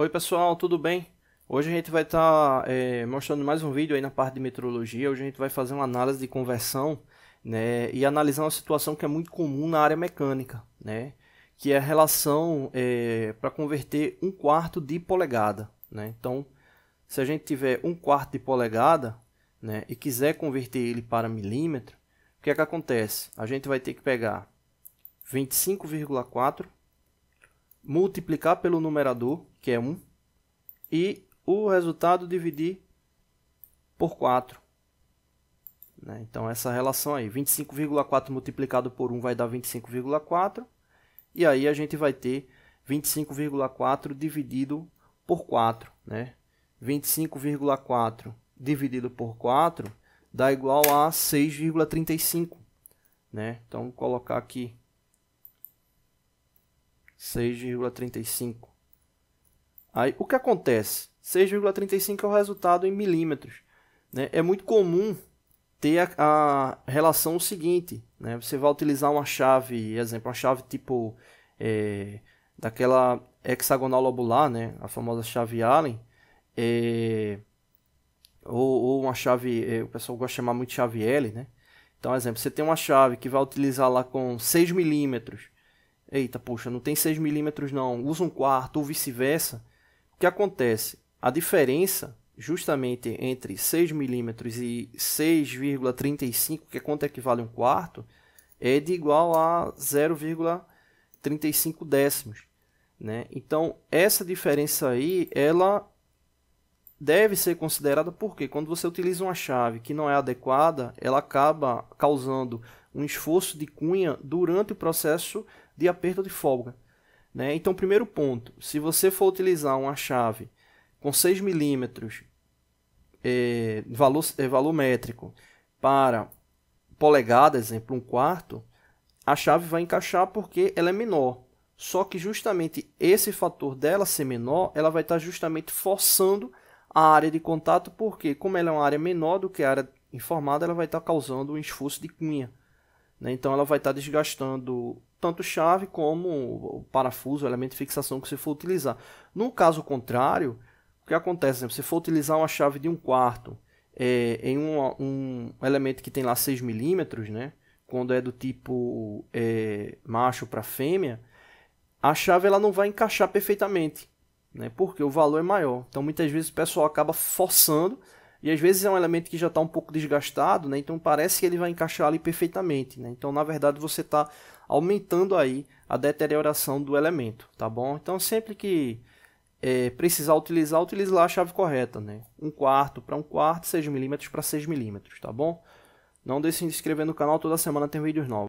Oi pessoal, tudo bem? Hoje a gente vai estar tá, é, mostrando mais um vídeo aí na parte de metrologia. Hoje a gente vai fazer uma análise de conversão né, e analisar uma situação que é muito comum na área mecânica, né, que é a relação é, para converter um quarto de polegada. Né? Então, se a gente tiver um quarto de polegada né, e quiser converter ele para milímetro, o que é que acontece? A gente vai ter que pegar 25,4 multiplicar pelo numerador, que é 1, e o resultado dividir por 4. Né? Então, essa relação aí, 25,4 multiplicado por 1 vai dar 25,4, e aí a gente vai ter 25,4 dividido por 4. Né? 25,4 dividido por 4 dá igual a 6,35. Né? Então, vou colocar aqui 6,35. Aí o que acontece? 6,35 é o resultado em milímetros. Né? É muito comum ter a, a relação seguinte. Né? Você vai utilizar uma chave, exemplo, uma chave tipo é, daquela hexagonal lobular, né? a famosa chave Allen, é, ou, ou, uma chave, é, o pessoal gosta de chamar muito de chave L. Né? Então, exemplo, você tem uma chave que vai utilizar lá com 6 milímetros eita, poxa, não tem 6 milímetros não, usa um quarto ou vice-versa, o que acontece? A diferença justamente entre 6 milímetros e 6,35, que é quanto equivale um quarto, é de igual a 0,35 décimos. Né? Então, essa diferença aí, ela deve ser considerada porque quando você utiliza uma chave que não é adequada, ela acaba causando um esforço de cunha durante o processo de aperto de folga. Né? Então, primeiro ponto, se você for utilizar uma chave com 6 milímetros, é, valor, é, valor métrico, para polegada, exemplo, um quarto, a chave vai encaixar porque ela é menor. Só que justamente esse fator dela ser menor, ela vai estar justamente forçando a área de contato, porque como ela é uma área menor do que a área informada, ela vai estar causando um esforço de cunha. Né? Então ela vai estar desgastando tanto chave como o parafuso, o elemento de fixação que você for utilizar. No caso contrário, o que acontece? Se Você for utilizar uma chave de um quarto é, em um, um, elemento que tem lá 6 milímetros, né? quando é do tipo é, macho para fêmea, a chave ela não vai encaixar perfeitamente, né? porque o valor é maior. Então muitas vezes o pessoal acaba forçando e às vezes é um elemento que já está um pouco desgastado, né? então parece que ele vai encaixar ali perfeitamente. Né? Então, na verdade, você está aumentando aí a deterioração do elemento, tá bom? Então, sempre que é, precisar utilizar, utilize lá a chave correta, né? 1 um quarto para 1 um quarto, 6 milímetros para 6 milímetros, tá bom? Não deixe de se inscrever no canal, toda semana tem vídeos novos.